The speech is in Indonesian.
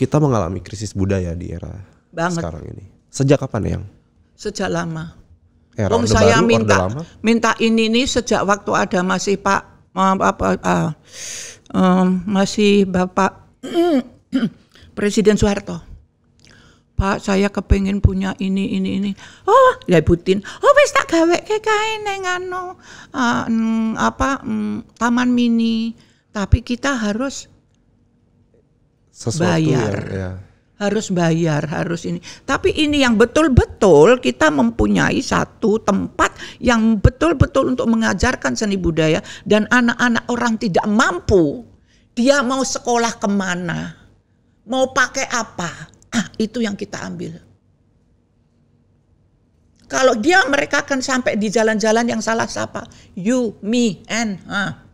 kita mengalami krisis budaya di era Banget. sekarang ini. Sejak kapan yang? Sejak lama. Era Om saya baru, minta lama? minta ini nih sejak waktu ada masih Pak apa uh, um, masih Bapak Presiden Soeharto. Pak saya kepengen punya ini ini ini. Oh, ya Putin. Oh wis tak gawe kae neng anu uh, apa um, taman mini. Tapi kita harus sesuatu bayar. Yang, ya. Harus bayar, harus ini. Tapi ini yang betul-betul kita mempunyai satu tempat yang betul-betul untuk mengajarkan seni budaya dan anak-anak orang tidak mampu. Dia mau sekolah kemana, mau pakai apa, ah itu yang kita ambil. Kalau dia mereka akan sampai di jalan-jalan yang salah siapa, you, me, and, ah.